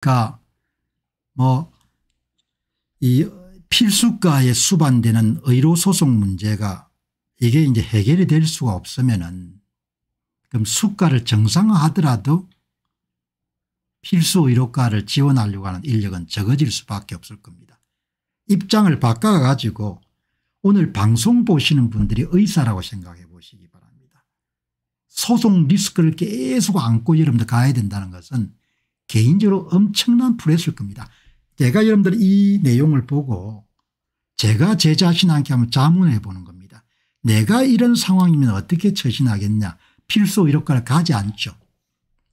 그러니까 뭐이 필수가에 수반되는 의료소송 문제가 이게 이제 해결이 될 수가 없으면은 그럼 수가를 정상화하더라도 필수 의료가를 지원하려고 하는 인력은 적어질 수밖에 없을 겁니다. 입장을 바꿔 가지고 오늘 방송 보시는 분들이 의사라고 생각해 보시기 바랍니다. 소송 리스크를 계속 안고 여러분들 가야 된다는 것은 개인적으로 엄청난 불했을 겁니다. 제가 여러분들 이 내용을 보고 제가 제 자신한테 한번 자문해 보는 겁니다. 내가 이런 상황이면 어떻게 처신하겠냐. 필수 이로까지 가지 않죠.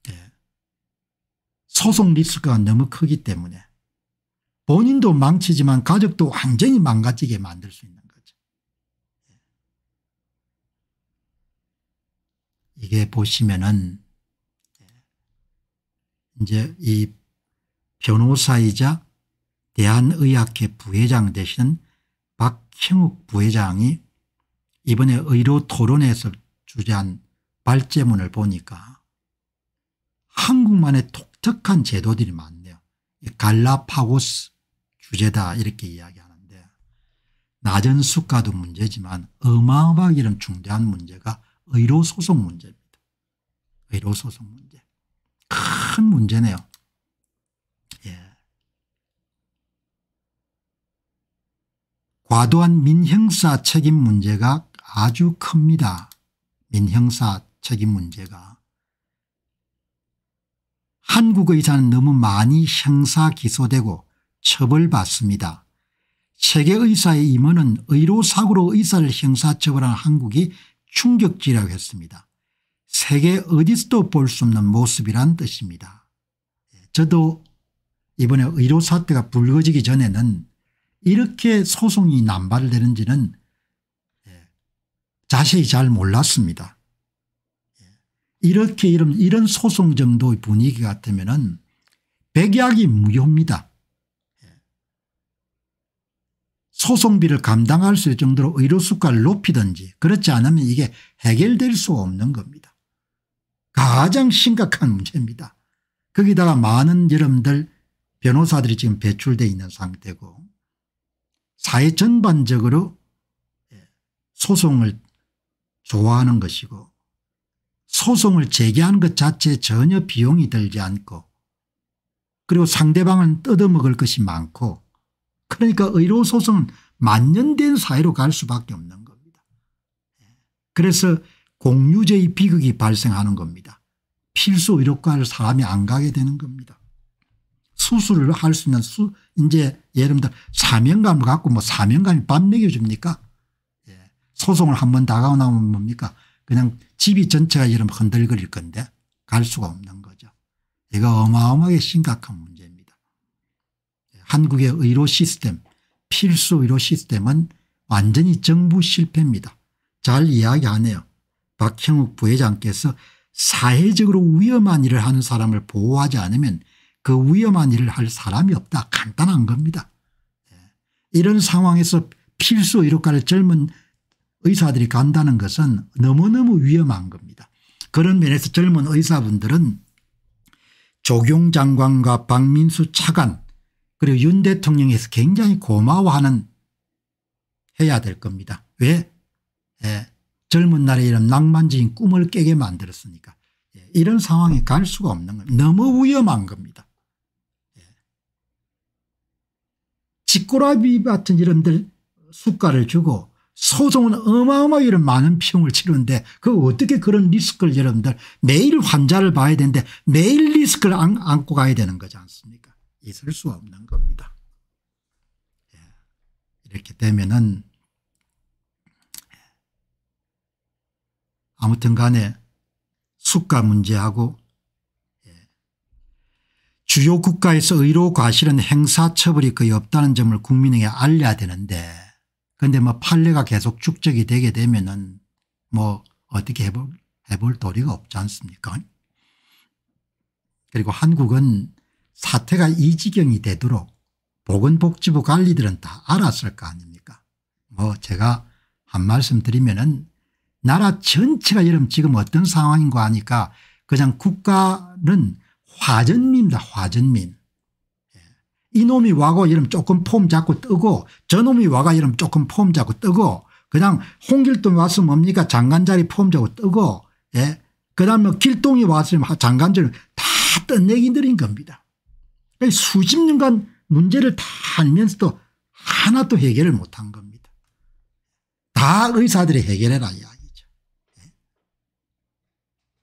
네. 소송 리스크가 너무 크기 때문에 본인도 망치지만 가족도 완전히 망가지게 만들 수 있는 거죠. 예. 이게 보시면은 이제 이 변호사이자 대한의학회 부회장 되신 박형욱 부회장이 이번에 의료 토론에서 주재한 발제문을 보니까 한국만의 독특한 제도들이 많네요. 갈라파고스 주제다 이렇게 이야기하는데 낮은 수가도 문제지만 어마어마하게 이 중대한 문제가 의료소송 문제입니다. 의료소송 문제. 큰 문제네요. 예. 과도한 민형사 책임 문제가 아주 큽니다. 민형사 책임 문제가. 한국 의사는 너무 많이 형사 기소되고 처벌받습니다. 세계의사의 임원은 의료사고로 의사를 형사처벌한 한국이 충격지라고 했습니다. 세계 어디서도 볼 수 없는 모습이란 뜻입니다. 예, 저도 이번에 의료 사태가 불거지기 전에는 이렇게 소송이 남발되는지는 예, 자세히 잘 몰랐습니다. 예, 이렇게 이런, 이런 소송 정도의 분위기 같으면 백약이 무효입니다. 소송비를 감당할 수 있을 정도로 의료수가를 높이든지 그렇지 않으면 이게 해결될 수 없는 겁니다. 가장 심각한 문제입니다. 거기다가 많은 여러분들 변호사들이 지금 배출돼 있는 상태고 사회 전반적으로 예, 소송을 좋아하는 것이고 소송을 제기하는 것 자체에 전혀 비용이 들지 않고 그리고 상대방은 뜯어먹을 것이 많고 그러니까 의료소송은 만년된 사회로 갈 수밖에 없는 겁니다. 예, 그래서 공유제의 비극이 발생하는 겁니다. 필수 의료과를 사람이 안 가게 되는 겁니다. 수술을 할 수 있는 수 이제 예를 들어 사명감을 갖고 뭐 사명감이 밥 먹여줍니까 예. 소송을 한번 다가오면 뭡니까 그냥 집이 전체가 이러면 흔들거릴 건데 갈 수가 없는 거죠. 이거 어마어마하게 심각한 문제입니다. 예, 한국의 의료 시스템 필수 의료 시스템은 완전히 정부 실패입니다. 잘 이야기하네요. 박형욱 부회장께서 사회적으로 위험한 일을 하는 사람을 보호하지 않으면 그 위험한 일을 할 사람이 없다. 간단한 겁니다. 예. 이런 상황에서 필수 의료과를 젊은 의사들이 간다는 것은 너무너무 위험한 겁니다. 그런 면에서 젊은 의사분들은 조경 장관과 박민수 차관 그리고 윤 대통령에서 굉장히 고마워하는 해야 될 겁니다. 왜? 예. 젊은 날에 이런 낭만적인 꿈을 깨게 만들었으니까 예, 이런 상황에 갈 수가 없는 겁니다. 너무 위험한 겁니다. 예. 지꼬라비 같은 이런들 숙가를 주고 소송은 어마어마하게 이런 많은 비용을 치르는데 그 어떻게 그런 리스크를 여러분들 매일 환자를 봐야 되는데 매일 리스크를 안, 안고 가야 되는 거지 않습니까 있을 수 없는 겁니다. 예. 이렇게 되면은 아무튼 간에 숙가 문제하고 예. 주요 국가에서 의료 과실은 행사처벌이 거의 없다는 점을 국민에게 알려야 되는데 그런데 뭐 판례가 계속 축적이 되게 되면은 뭐 어떻게 해볼, 해볼 도리가 없지 않습니까 그리고 한국은 사태가 이 지경이 되도록 보건복지부 관리들은 다 알았을 거 아닙니까 뭐 제가 한 말씀 드리면은 나라 전체가 여러분 지금 어떤 상황인 가하니까 그냥 국가는 화전미입니다. 화전미. 예. 이놈이 와고 여러분 조금 폼 잡고 뜨고 저놈이 와가 여러분 조금 폼 잡고 뜨고 그냥 홍길동이 와서 뭡니까 장관자리 폼 잡고 뜨고 예. 그다음에 뭐 길동이 와서 장관자리 다 뜬내기들인 겁니다. 그러니까 수십 년간 문제를 다 알면서도 하나도 해결을 못한 겁니다. 다 의사들이 해결해라.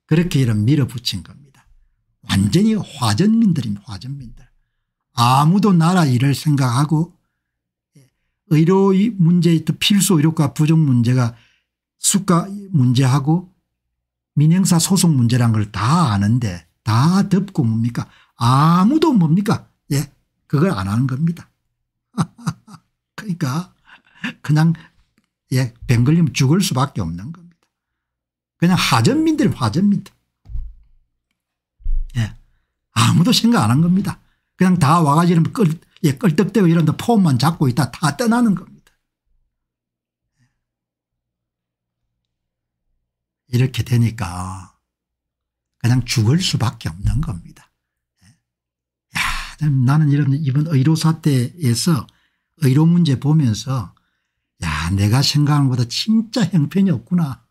그렇게 이런 밀어붙인 겁니다. 완전히 화전민들입니다. 화전민들. 아무도 나라 일을 생각하고 예, 의료 문제 필수 의료과 부족 문제가 수가 문제하고 민영사 소송 문제란 걸 다 아는데 다 덮고 뭡니까 아무도 뭡니까 예 그걸 안 하는 겁니다. 그러니까 그냥 예병 걸리면 죽을 수밖에 없는 겁니다. 그냥 하전민들 화전민들. 예. 아무도 생각 안 한 겁니다. 그냥 다 와가지고 끌, 예, 끌떡대고 이런데 폼만 잡고 있다 다 떠나는 겁니다. 이렇게 되니까 그냥 죽을 수밖에 없는 겁니다. 예. 나는 이런 이번 의료 사태에서 의료 문제 보면서 야 내가 생각한 것보다 진짜 형편이 없구나.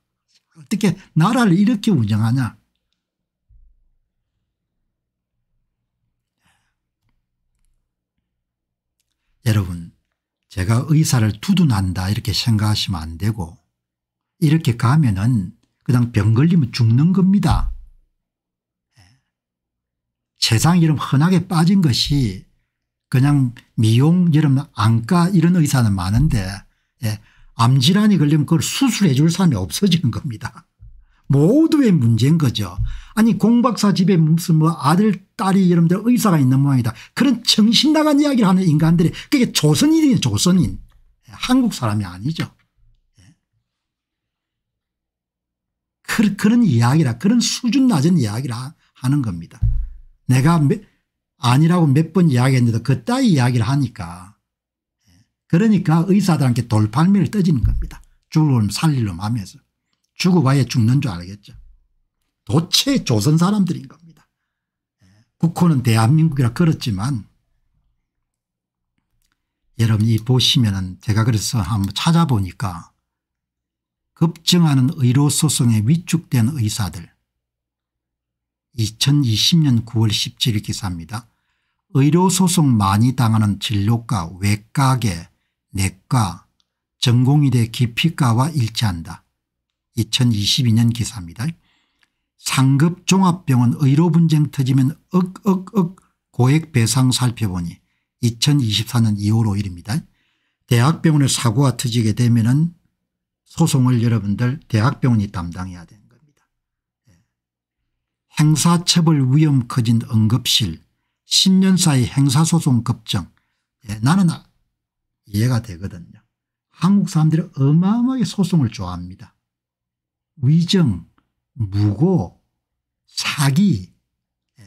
어떻게 나라를 이렇게 운영하냐. 여러분 제가 의사를 두둔한다 이렇게 생각하시면 안 되고 이렇게 가면은 그냥 병 걸리면 죽는 겁니다. 세상 이런 흔하게 빠진 것이 그냥 미용 이런 안과 이런 의사는 많은데 예, 암질환이 걸리면 그걸 수술해 줄 사람이 없어지는 겁니다. 모두의 문제인 거죠. 아니 공박사 집에 무슨 뭐 아들 딸이 여러분들 의사가 있는 모양이다. 그런 정신 나간 이야기를 하는 인간들이 그게 조선인이에요 조선인. 한국 사람이 아니죠. 그, 그런 이야기라 그런 수준 낮은 이야기라 하는 겁니다. 내가 아니라고 몇 번 이야기했는데도 그따위 이야기를 하니까 그러니까 의사들한테 돌팔미를 떠지는 겁니다. 죽을놈 살릴놈 하면서. 죽어봐야 죽는 줄 알겠죠. 도체 조선 사람들인 겁니다. 예, 국호는 대한민국이라 그렇지만 여러분 이 보시면은 제가 그래서 한번 찾아보니까 급증하는 의료소송에 위축된 의사들 2020년 9월 17일 기사입니다. 의료소송 많이 당하는 진료과 외과계 내과, 전공의대 기피과와 일치한다. 2022년 기사입니다. 상급 종합병원 의료 분쟁 터지면 억 억 억 고액 배상 살펴보니 2024년 2월 5일입니다. 대학병원의 사고가 터지게 되면 은 소송을 여러분들 대학병원이 담당해야 되는 겁니다. 예. 행사처벌 위험 커진 응급실 10년 사이 행사소송 급증 예, 나는 이해가 되거든요. 한국 사람들이 어마어마하게 소송을 좋아합니다. 위정, 무고, 사기,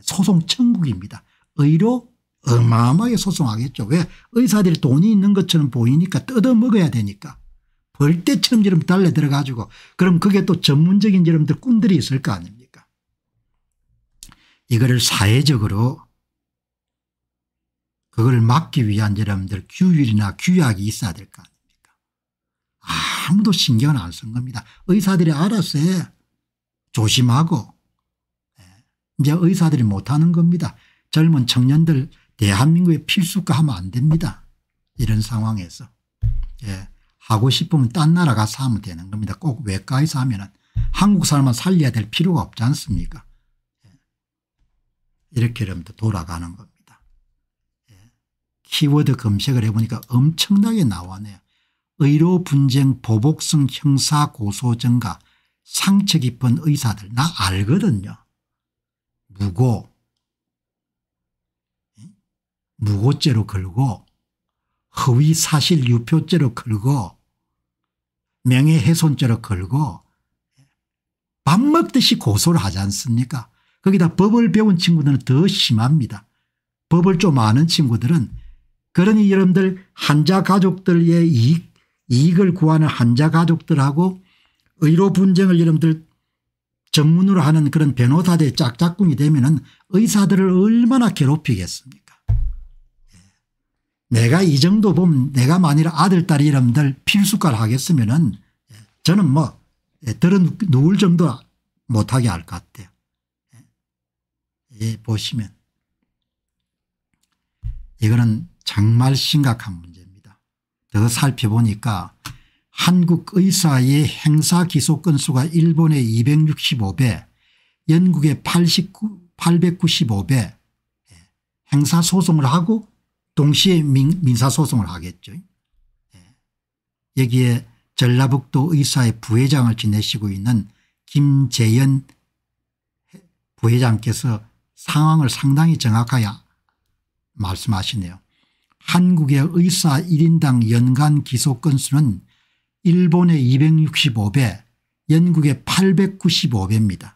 소송 천국입니다. 의료 어마어마하게 소송하겠죠. 왜 의사들이 돈이 있는 것처럼 보이니까 뜯어먹어야 되니까 벌떼처럼 이름 달래 들어가지고 그럼 그게 또 전문적인 여러분들 꾼들이 있을 거 아닙니까 이거를 사회적으로 그걸 막기 위한 여러분들 규율이나 규약이 있어야 될거 아닙니까 아무도 신경을 안 쓴 겁니다. 의사들이 알아서 조심하고 예. 이제 의사들이 못하는 겁니다. 젊은 청년들 대한민국의 필수가 하면 안 됩니다. 이런 상황에서 예. 하고 싶으면 딴 나라 가서 하면 되는 겁니다. 꼭 외과에서 하면 한국 사람만 살려야 될 필요가 없지 않습니까 예. 이렇게 여러분들 돌아가는 겁니다. 키워드 검색을 해보니까 엄청나게 나왔네요 의료 분쟁 보복성 형사 고소 증가 상처 깊은 의사들 나 알거든요. 무고 무고죄로 걸고 허위 사실 유포죄로 걸고 명예훼손죄로 걸고 밥 먹듯이 고소를 하지 않습니까 거기다 법을 배운 친구들은 더 심합니다. 법을 좀 아는 친구들은 그러니 여러분들 한자 가족들의 이익, 이익을 구하는 한자 가족들하고 의료 분쟁을 여러분들 전문으로 하는 그런 변호사들의 짝짝꿍이 되면 은 의사들을 얼마나 괴롭히겠습니까 예. 내가 이 정도 보면 내가 만일 아들 딸이 여러분들 필수과를 하겠으면 은 예, 저는 뭐 예, 들어 누울 정도 못하게 할 것 같아요. 예, 보시면 이거는 정말 심각한 문제입니다. 더 살펴보니까 한국 의사의 행사 기소 건수가 일본의 265배 영국의 89, 5배 예, 행사 소송을 하고 동시에 민, 사소송을 하겠죠. 예. 여기에 전라북도 의사의 부회장을 지내시고 있는 김재현 부회장께서 상황을 상당히 정확하게 말씀하시네요. 한국의 의사 1인당 연간 기소 건수는 일본의 265배 영국의 895배입니다.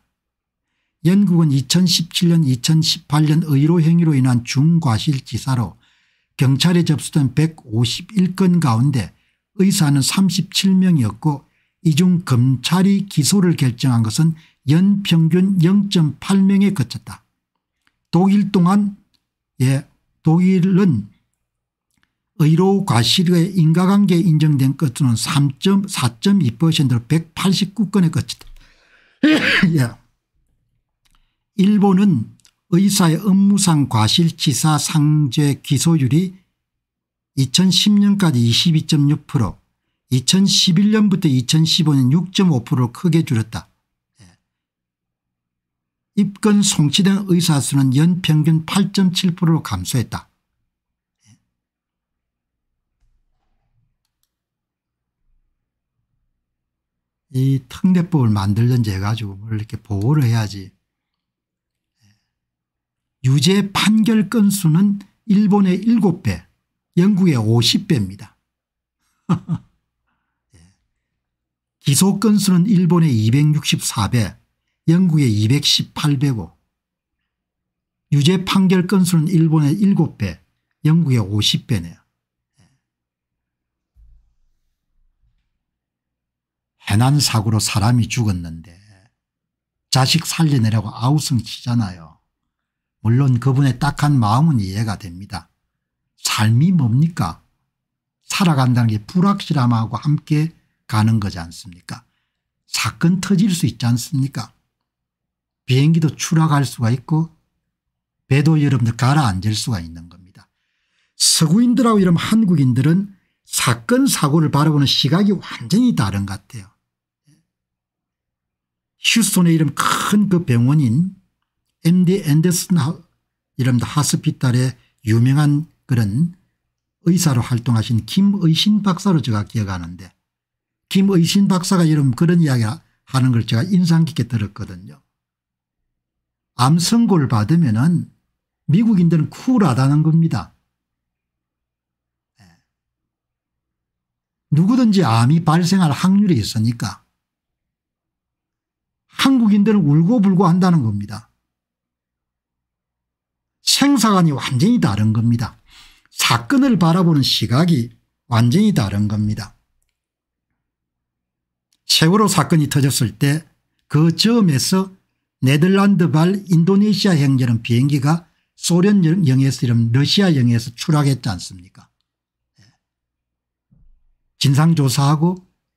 영국은 2017년 2018년 의료 행위로 인한 중과실치사로 경찰에 접수된 151건 가운데 의사는 37명이었고 이 중 검찰이 기소를 결정한 것은 연평균 0.8명에 그쳤다. 독일 동안의 예, 독일은 의료 과실의 인과관계 인정된 건은는 4.2%로 189건에 그쳤다. 예. 일본은 의사의 업무상 과실치사 상죄 기소율이 2010년까지 22.6% 2011년부터 2015년 6.5%로 크게 줄였다. 입건 송치된 의사 수는 연평균 8.7%로 감소했다. 이 특례법을 만들든지 해가지고 뭘 이렇게 보호를 해야지. 유죄 판결 건수는 일본의 7배 영국의 50배입니다. 예. 기소 건수는 일본의 264배 영국의 218배고 유죄 판결 건수는 일본의 7배 영국의 50배네요. 해난 사고로 사람이 죽었는데 자식 살려내라고 아우성 치잖아요. 물론 그분의 딱한 마음은 이해가 됩니다. 삶이 뭡니까? 살아간다는 게 불확실함하고 함께 가는 거지 않습니까? 사건 터질 수 있지 않습니까? 비행기도 추락할 수가 있고 배도 여러분들 가라앉을 수가 있는 겁니다. 서구인들하고 이런 한국인들은 사건 사고를 바라보는 시각이 완전히 다른 것 같아요. 휴스톤의 이름 큰그 병원인 MD 앤더슨 이름 하스피탈의 유명한 그런 의사로 활동하신 김의신 박사로 제가 기억하는데 김의신 박사가 이런 그런 이야기 하는 걸 제가 인상 깊게 들었거든요. 암 선고를 받으면은 미국인들은 쿨하다는 겁니다. 예. 누구든지 암이 발생할 확률이 있으니까 한국인들은 울고불고 한다는 겁니다. 생사관이 완전히 다른 겁니다. 사건을 바라보는 시각이 완전히 다른 겁니다. 세월호 사건이 터졌을 때 그 점에서 네덜란드발 인도네시아 행렬은 비행기가 소련 영해에서 이름 러시아 영해에서 추락했지 않습니까 예. 진상조사하고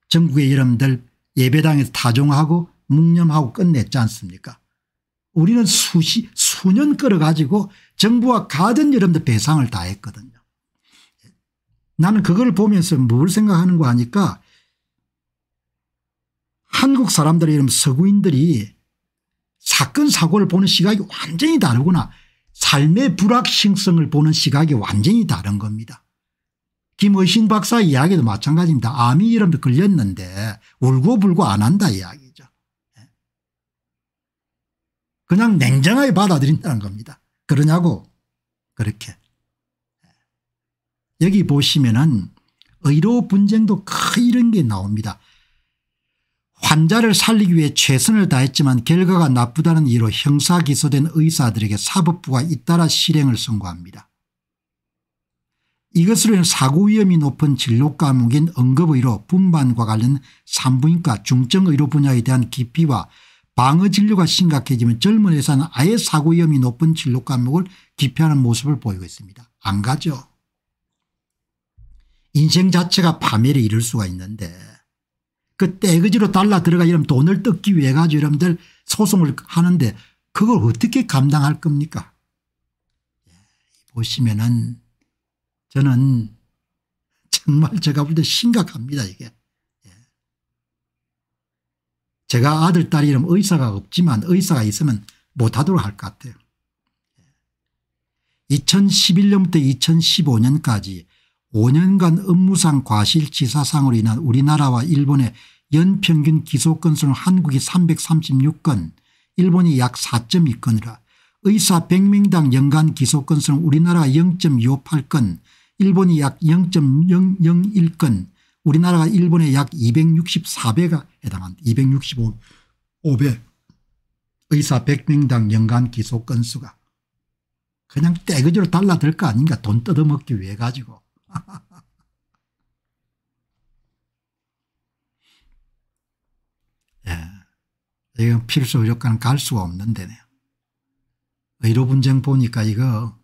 전국의 여러분들 예배당에서 타종하고 묵념하고 끝냈지 않습니까 우리는 수시 수년 끌어가지고 정부와 가든 여러분들 배상을 다 했거든요. 예. 나는 그걸 보면서 뭘생각하는거 하니까 한국 사람들의 이름 서구인들이 사건 사고를 보는 시각이 완전히 다르구나. 삶의 불확실성을 보는 시각이 완전히 다른 겁니다. 김의신 박사 이야기도 마찬가지입니다. 암이 이름에 걸렸는데 울고불고 안 한다 이야기죠. 예. 그냥 냉정하게 받아들인다는 겁니다. 그러냐고 그렇게. 예. 여기 보시면은 의료 분쟁도 크 이런 게 나옵니다. 환자를 살리기 위해 최선을 다했지만 결과가 나쁘다는 이유로 형사 기소된 의사들에게 사법부가 잇따라 실행을 선고합니다. 이것으로 인해 사고 위험이 높은 진료 과목인 응급의료 분반과 관련 산부인과 중증의료 분야에 대한 기피와 방어 진료가 심각해지면 젊은 의사는 아예 사고 위험이 높은 진료 과목을 기피하는 모습을 보이고 있습니다. 안 가죠. 인생 자체가 파멸에 이를 수가 있는데 그때 그지로 달라 들어가 이러면 돈을 뜯기 위해 가지고 여러분들 소송을 하는데 그걸 어떻게 감당할 겁니까? 예, 보시면은 저는 정말 제가 볼 때 심각합니다 이게. 예. 제가 아들 딸 이름 의사가 없지만 의사가 있으면 못하도록 할 것 같아요. 2011년부터 예. 2015년까지 5년간 업무상 과실치사상으로 인한 우리나라와 일본의 연평균 기소 건수는 한국이 336건 일본이 약 4.2건이라 의사 100명당 연간 기소 건수는 우리나라가 0.258건 일본이 약 0.001건 우리나라가 일본의 약 264배가 해당한다. 265배 의사 100명당 연간 기소 건수가 그냥 떼거지로 달라들 거 아닌가 돈 뜯어먹기 위해 가지고 예. 이건 필수 의료과는 갈 수가 없는 데네요. 의료 분쟁 보니까 이거,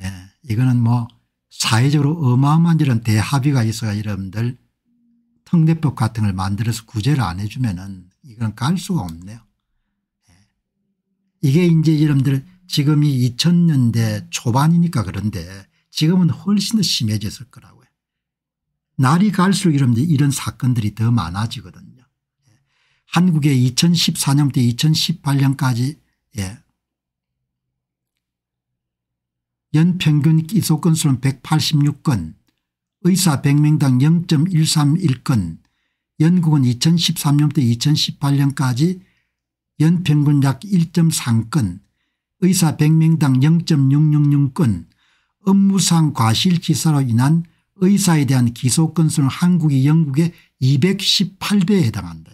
예. 이거는 뭐 사회적으로 어마어마한 이런 대합의가 있어야 여러분들 특례법 같은 걸 만들어서 구제를 안 해주면은 이건 갈 수가 없네요. 예. 이게 이제 여러분들 지금이 2000년대 초반이니까 그런데 지금은 훨씬 더 심해졌을 거라고요. 날이 갈수록 이런, 이런 사건들이 더 많아지거든요. 예. 한국의 2014년부터 2018년까지 예. 연평균 기소 건수는 186건 의사 100명당 0.131건 연구원 2013년부터 2018년까지 연평균 약 1.3건 의사 100명당 0.666건 업무상 과실치사로 인한 의사에 대한 기소 건수는 한국이 영국의 218배에 해당한다.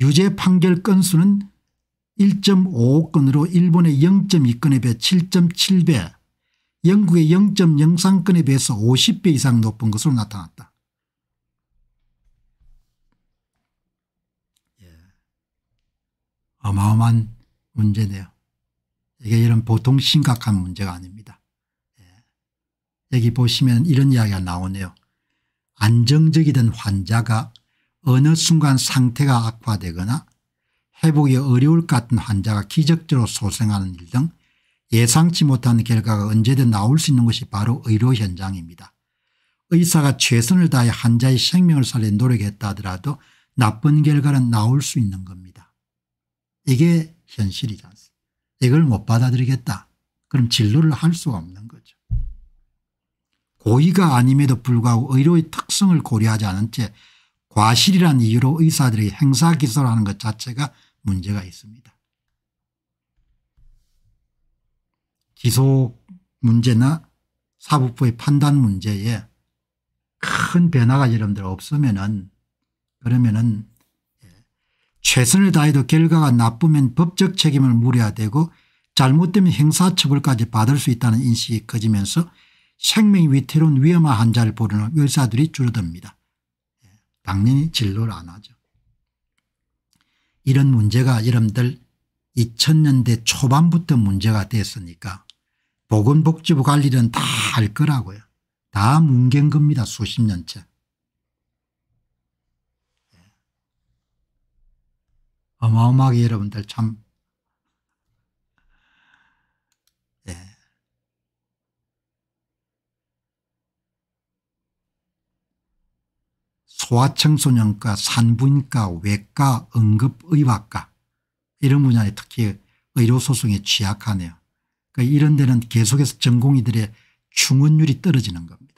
유죄 판결 건수는 1.55건으로 일본의 0.2건에 비해 7.7배 영국의 0.03건에 비해서 50배 이상 높은 것으로 나타났다. 예. 어마어마한 문제네요. 이게 이런 보통 심각한 문제가 아닙니다. 여기 보시면 이런 이야기가 나오네요. 안정적이던 환자가 어느 순간 상태가 악화되거나 회복이 어려울 것 같은 환자가 기적적으로 소생하는 일 등 예상치 못한 결과가 언제든 나올 수 있는 것이 바로 의료 현장입니다. 의사가 최선을 다해 환자의 생명을 살린 노력했다 하더라도 나쁜 결과는 나올 수 있는 겁니다. 이게 현실이지 않습니까 이걸 못 받아들이겠다. 그럼 진료를 할 수가 없는 거죠. 고의가 아님에도 불구하고 의료의 특성을 고려하지 않은 채 과실이란 이유로 의사들이 행사 기소를 하는 것 자체가 문제가 있습니다. 기소 문제나 사법부의 판단 문제에 큰 변화가 여러분들 없으면은 그러면은 예, 최선을 다해도 결과가 나쁘면 법적 책임을 물어야 되고 잘못되면 행사처벌까지 받을 수 있다는 인식이 커지면서 생명이 위태로운 위험한 환자를 보는 의사들이 줄어듭니다. 예, 당연히 진료를 안 하죠. 이런 문제가 여러분들 2000년대 초반부터 문제가 됐으니까 보건복지부 관리는 다 할 거라고요. 다 뭉갠 겁니다. 수십 년째. 예. 어마어마하게 여러분들 참 소아청소년과 산부인과 외과 응급의학과 이런 분야에 특히 의료소송에 취약하네요. 그러니까 이런 데는 계속해서 전공의들의 충원율이 떨어지는 겁니다.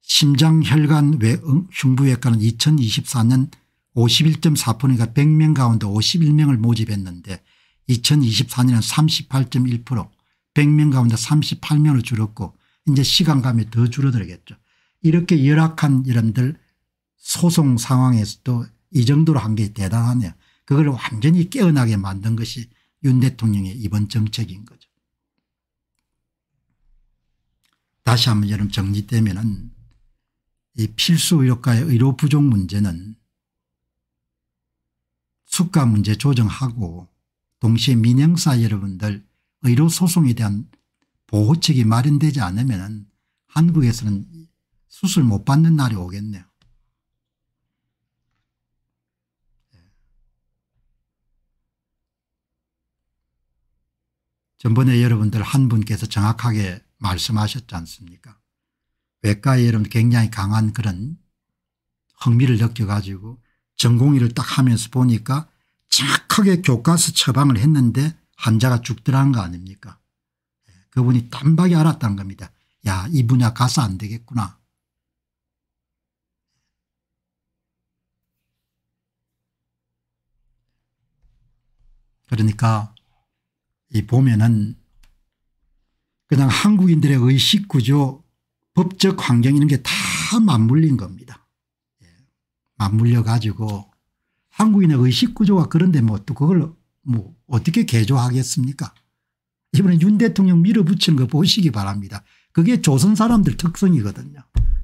심장혈관 외 흉부외과는 2024년 51.4%가 100명 가운데 51명을 모집했는데 2024년은 38.1% 100명 가운데 38명을 줄었고 이제 시간 감이 더 줄어들겠죠. 이렇게 열악한 이런들 소송 상황에서도 이 정도로 한 게 대단하냐 그걸 완전히 깨어나게 만든 것이 윤 대통령의 이번 정책인 거죠. 다시 한번 여러분 정리되면 은이 필수 의료과의 의료 부족 문제는 수가 문제 조정하고 동시에 민영사 여러분들 의료 소송에 대한 보호책이 마련되지 않으면 한국에서는 수술 못 받는 날이 오겠네요. 예. 전번에 여러분들 한 분께서 정확하게 말씀하셨지 않습니까 외과에 여러분 굉장히 강한 그런 흥미를 느껴가지고 전공의를 딱 하면서 보니까 착하게 교과서 처방을 했는데 환자가 죽더라는 거 아닙니까 예, 그분이 딴박이 알았다는 겁니다. 야이 분야 가서 안 되겠구나. 그러니까 이 보면은 그냥 한국인들의 의식구조 법적 환경 이런 게 다 맞물린 겁니다. 예. 맞물려 가지고 한국인의 의식구조가 그런데 뭐 또 그걸 뭐 어떻게 개조하겠습니까 이번에 윤 대통령 밀어붙이는 거 보시기 바랍니다. 그게 조선 사람들 특성이거든요.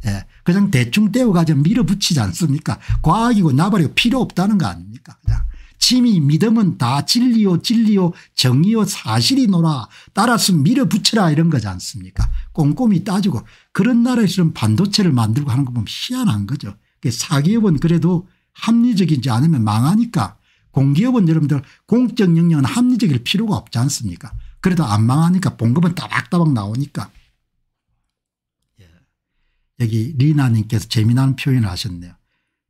예. 그냥 대충 떼어가지고 밀어붙이지 않습니까 과학이고 나발이고 필요 없다는 거 아닙니까 그냥 짐이 믿음은 다 진리요 진리요 정의요 사실이노라 따라서 밀어붙여라 이런 거지 않습니까 꼼꼼히 따지고 그런 나라에서는 반도체를 만들고 하는 거 보면 희한한 거죠 사기업은 그래도 합리적이지 않으면 망하니까 공기업은 여러분들 공적 영역은 합리적일 필요가 없지 않습니까 그래도 안 망하니까 봉급은 따박따박 나오니까 예. 여기 리나님께서 재미난 표현을 하셨네요.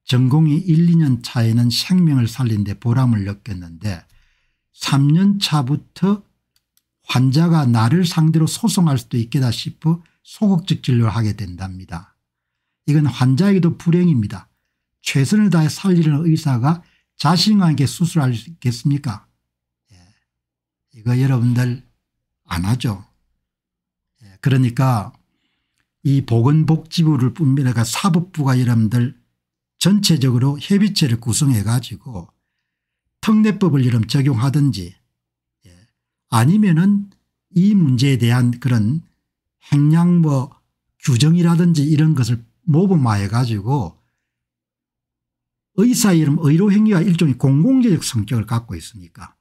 전공이 1 2년 차에는 생명을 살린 데 보람을 느꼈는데 3년 차부터 환자가 나를 상대로 소송할 수도 있겠다 싶어 소극적 진료를 하게 된답니다. 이건 환자에게도 불행입니다. 최선을 다해 살리는 의사가 자신에게 수술할 수 있겠습니까 예. 이거 여러분들 안 하죠. 예. 그러니까 이 보건복지부를 뿐만 아니라 사법부가 여러분들 전체적으로 협의체를 구성해 가지고 특례법을 이름 적용하든지 예, 아니면은 이 문제에 대한 그런 행량 뭐 규정이라든지 이런 것을 모범화해 가지고 의사 이름 의료 행위가 일종의 공공재적 성격을 갖고 있으니까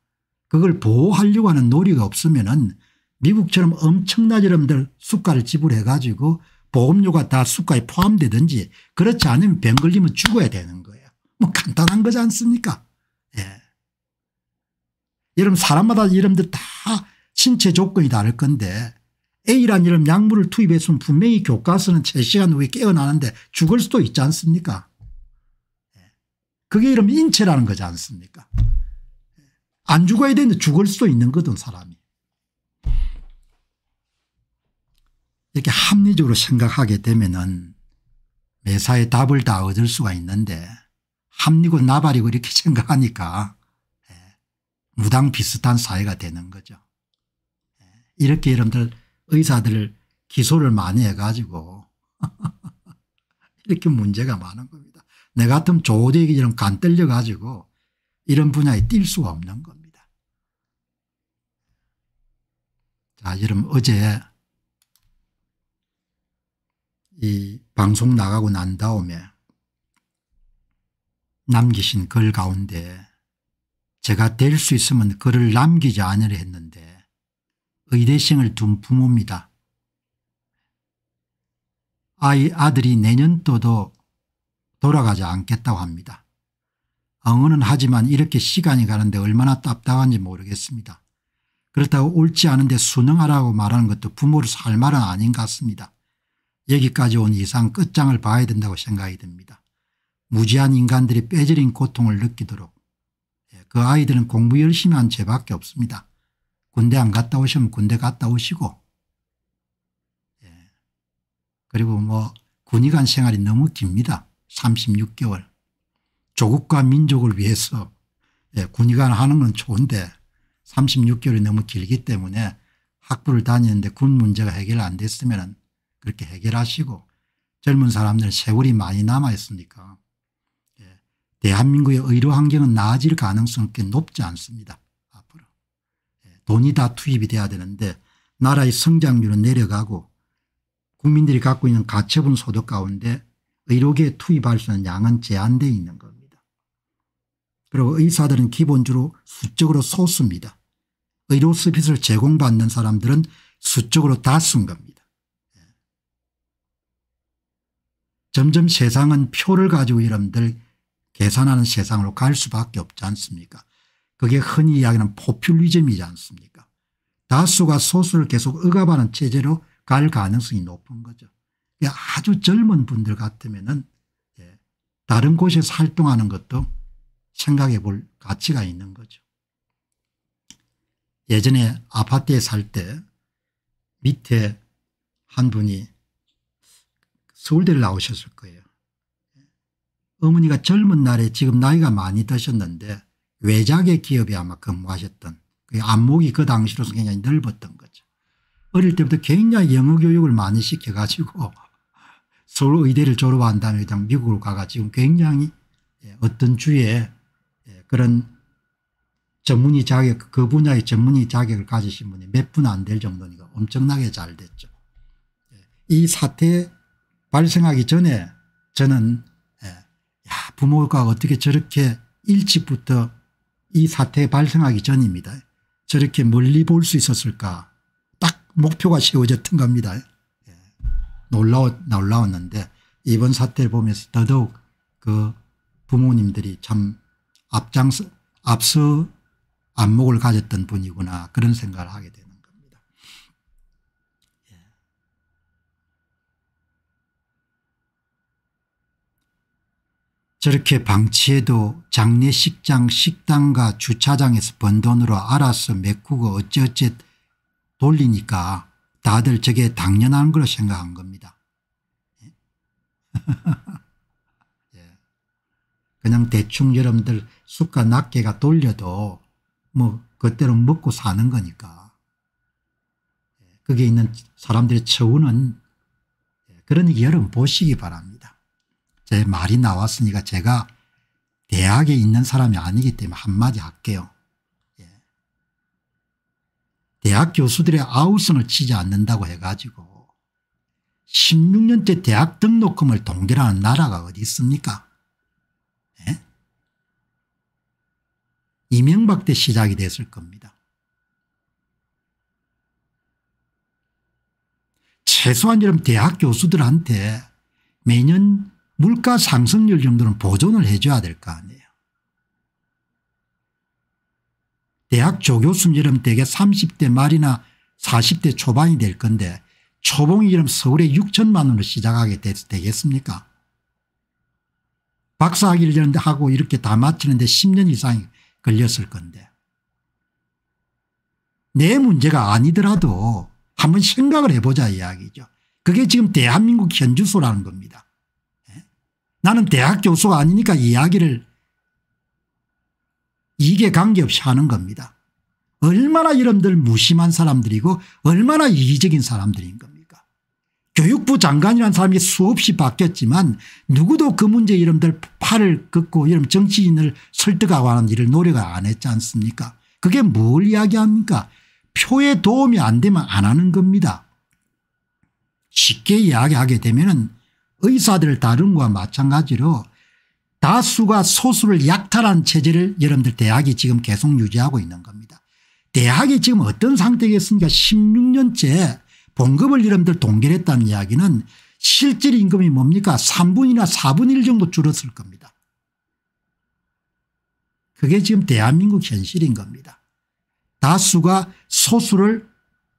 그걸 보호하려고 하는 노력이 없으면은 미국처럼 엄청나게 여러분들 수가를 지불해 가지고 보험료가 다 수가에 포함되든지 그렇지 않으면 병 걸리면 죽어야 되는 거예요. 뭐 간단한 거지 않습니까? 예. 여러분 사람마다 이름들 다 신체 조건이 다를 건데 A란 이름 약물을 투입했으면 분명히 교과서는 3시간 후에 깨어나는데 죽을 수도 있지 않습니까? 예. 그게 이름 인체라는 거지 않습니까? 예. 안 죽어야 되는데 죽을 수도 있는 거든 사람이. 이렇게 합리적으로 생각하게 되면은 매사에 답을 다 얻을 수가 있는데 합리고 나발이고 이렇게 생각하니까 예, 무당 비슷한 사회가 되는 거죠. 예, 이렇게 여러분들 의사들 기소를 많이 해가지고 이렇게 문제가 많은 겁니다. 내 같으면 조대기 이런 간 떨려가지고 이런 분야에 뛸 수가 없는 겁니다. 자, 여러분 어제 이 방송 나가고 난 다음에 남기신 글 가운데 제가 될 수 있으면 글을 남기지 않으려 했는데 의대생을 둔 부모입니다. 아이 아들이 내년도도 돌아가지 않겠다고 합니다. 응원은 하지만 이렇게 시간이 가는데 얼마나 답답한지 모르겠습니다. 그렇다고 옳지 않은데 수능하라고 말하는 것도 부모로서 할 말은 아닌 것 같습니다. 여기까지 온 이상 끝장을 봐야 된다고 생각이 듭니다. 무지한 인간들이 빼질린 고통을 느끼도록 예, 그 아이들은 공부 열심히 한 죄밖에 없습니다. 군대 안 갔다 오시면 군대 갔다 오시고 예, 그리고 뭐 군의관 생활이 너무 깁니다. 36개월. 조국과 민족을 위해서 예, 군의관 하는 건 좋은데 36개월이 너무 길기 때문에 학부를 다니는데 군 문제가 해결 안 됐으면 그렇게 해결하시고 젊은 사람들 세월이 많이 남아 있으니까 예, 대한민국의 의료 환경은 나아질 가능성은 꽤 높지 않습니다. 앞으로. 예, 돈이 다 투입이 돼야 되는데 나라의 성장률은 내려가고 국민들이 갖고 있는 가처분 소득 가운데 의료계에 투입할 수 있는 양은 제한되어 있는 겁니다. 그리고 의사들은 기본적으로 수적으로 소수입니다. 의료 서비스를 제공받는 사람들은 수적으로 다수 겁니다. 점점 세상은 표를 가지고 여러분들 계산하는 세상으로 갈 수밖에 없지 않습니까 그게 흔히 이야기하는 포퓰리즘이지 않습니까 다수가 소수를 계속 억압하는 체제로 갈 가능성이 높은 거죠. 아주 젊은 분들 같으면 은 예, 다른 곳에서 활동하는 것도 생각해 볼 가치가 있는 거죠. 예전에 아파트에 살 때 밑에 한 분이 서울대를 나오셨을 거예요. 어머니가 젊은 날에 지금 나이가 많이 드셨는데 외작의 기업에 아마 근무하셨던 그 안목이 그 당시로서 굉장히 넓었던 거죠. 어릴 때부터 굉장히 영어 교육을 많이 시켜가지고 서울 의대를 졸업한 다음에 그냥 미국으로 가가 지금 굉장히 예, 어떤 주에 예, 그런 전문의 자격 그 분야의 전문의 자격을 가지신 분이 몇 분 안 될 정도니까 엄청나게 잘 됐죠. 예, 이 사태 발생하기 전에 저는 예, 야 부모가 어떻게 저렇게 일찍부터 이 사태 발생하기 전입니다. 저렇게 멀리 볼 수 있었을까 딱 목표가 세워졌던 겁니다. 예. 놀라웠, 놀라웠는데 이번 사태를 보면서 더더욱 그 부모님들이 참 앞장서 앞서 안목을 가졌던 분이구나 그런 생각을 하게 됩니다. 저렇게 방치해도 장례식장 식당과 주차장에서 번 돈으로 알아서 메꾸고 어찌어찌 돌리니까 다들 저게 당연한 걸로 생각한 겁니다. 예. 그냥 대충 여러분들 숫과 낱개가 돌려도 뭐 그때로 먹고 사는 거니까. 예. 그게 있는 사람들의 처우는 예. 그러니 여러분 보시기 바랍니다. 제 말이 나왔으니까 제가 대학에 있는 사람이 아니기 때문에 한마디 할게요. 예. 대학 교수들의 아우성을 치지 않는다고 해가지고 16년째 대학 등록금을 동결하는 나라가 어디 있습니까? 예? 이명박 때 시작이 됐을 겁니다. 최소한 이런 대학 교수들한테 매년 물가 상승률 정도는 보존을 해 줘야 될 거 아니에요. 대학 조교수님 이름 대개 30대 말이나 40대 초반이 될 건데 초봉이 이름 서울에 6천만 원으 시작하게 되겠습니까 박사학위를 되는데 하고 이렇게 다 마치는데 10년 이상이 걸렸을 건데 내 문제가 아니더라도 한번 생각을 해보자 이야기죠. 그게 지금 대한민국 현주소라는 겁니다. 나는 대학 교수가 아니니까 이야기를 이게 관계없이 하는 겁니다. 얼마나 이러들 무심한 사람들이고 얼마나 이기적인 사람들인 겁니까 교육부 장관이라는 사람이 수없이 바뀌었지만 누구도 그 문제에 여러들 팔을 긋고 여러 정치인을 설득하고 하는 일을 노력을 안 했지 않습니까 그게 뭘 이야기합니까 표에 도움이 안 되면 안 하는 겁니다. 쉽게 이야기하게 되면 은 의사들 다른 거와 마찬가지로 다수가 소수를 약탈한 체제를 여러분들 대학이 지금 계속 유지하고 있는 겁니다. 대학이 지금 어떤 상태겠습니까 16년째 봉급을 여러분들 동결했다는 이야기는 실질 임금이 뭡니까 3분이나 4분의 1 정도 줄었을 겁니다. 그게 지금 대한민국 현실인 겁니다. 다수가 소수를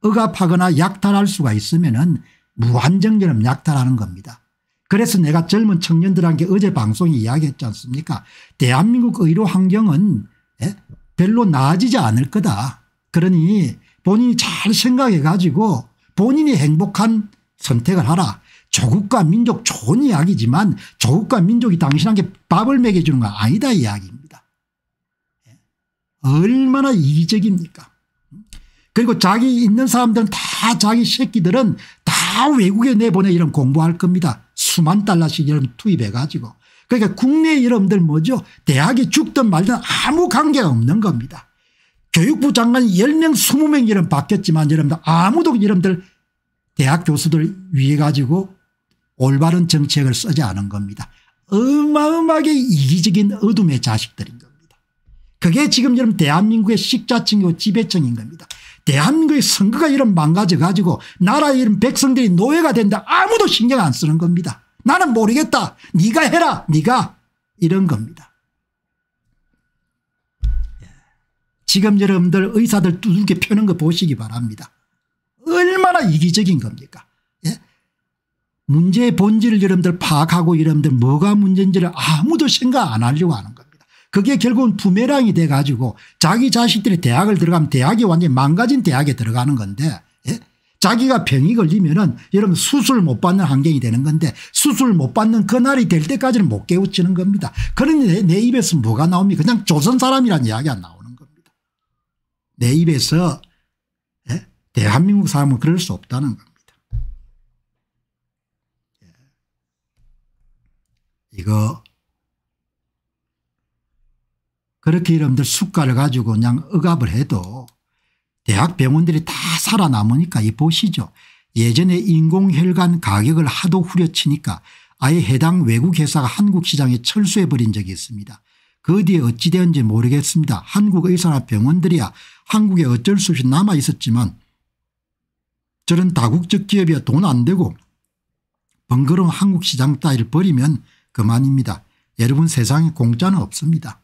억압하거나 약탈할 수가 있으면 무한정처럼 약탈하는 겁니다. 그래서 내가 젊은 청년들한테 어제 방송에 이야기했지 않습니까 대한민국 의료 환경은 예? 별로 나아지지 않을 거다. 그러니 본인이 잘 생각해 가지고 본인이 행복한 선택을 하라. 조국과 민족 좋은 이야기지만 조국과 민족이 당신한테 밥을 먹여주는 거 아니다 이야기입니다. 예? 얼마나 이기적입니까 그리고 자기 있는 사람들은 다 자기 새끼들은 다 외국에 내보내 이런 공부할 겁니다. 수만 달러씩 여러분 투입해 가지고 그러니까 국내 여러분들 뭐죠 대학이 죽든 말든 아무 관계가 없는 겁니다. 교육부 장관이 10명 20명 이름 바뀌었지만 여러분들 아무도 여러분들 대학 교수들 위해 가지고 올바른 정책을 쓰지 않은 겁니다. 어마어마하게 이기적인 어둠의 자식들인 겁니다. 그게 지금 여러분 대한민국의 식자층이고 지배층인 겁니다. 대한민국의 선거가 이런 망가져 가지고 나라 이런 백성들이 노예가 된다 아무도 신경 안 쓰는 겁니다. 나는 모르겠다. 네가 해라. 네가 이런 겁니다. 예. 지금 여러분들 의사들 두들겨 펴는 거 보시기 바랍니다. 얼마나 이기적인 겁니까? 예? 문제의 본질을 여러분들 파악하고 여러분들 뭐가 문제인지를 아무도 생각 안 하려고 하는 겁니다. 그게 결국은 부메랑이 돼가지고 자기 자식들이 대학을 들어가면 대학이 완전히 망가진 대학에 들어가는 건데 자기가 병이 걸리면은 여러분 수술 못 받는 환경이 되는 건데 수술 못 받는 그날이 될 때까지는 못 깨우치는 겁니다. 그런데 내, 내 입에서 뭐가 나옵니까? 그냥 조선 사람이란 이야기 안 나오는 겁니다. 내 입에서 예? 대한민국 사람은 그럴 수 없다는 겁니다. 예. 이거 그렇게 여러분들 숟가락 가지고 그냥 억압을 해도 대학 병원들이 다 살아남으니까 이 보시죠. 예전에 인공혈관 가격을 하도 후려치니까 아예 해당 외국 회사가 한국 시장에 철수해버린 적이 있습니다. 그 뒤에 어찌되었는지 모르겠습니다. 한국 의사나 병원들이야 한국에 어쩔 수 없이 남아 있었지만 저런 다국적 기업이야 돈 안 되고 번거로운 한국 시장 따위를 버리면 그만입니다. 여러분 세상에 공짜는 없습니다.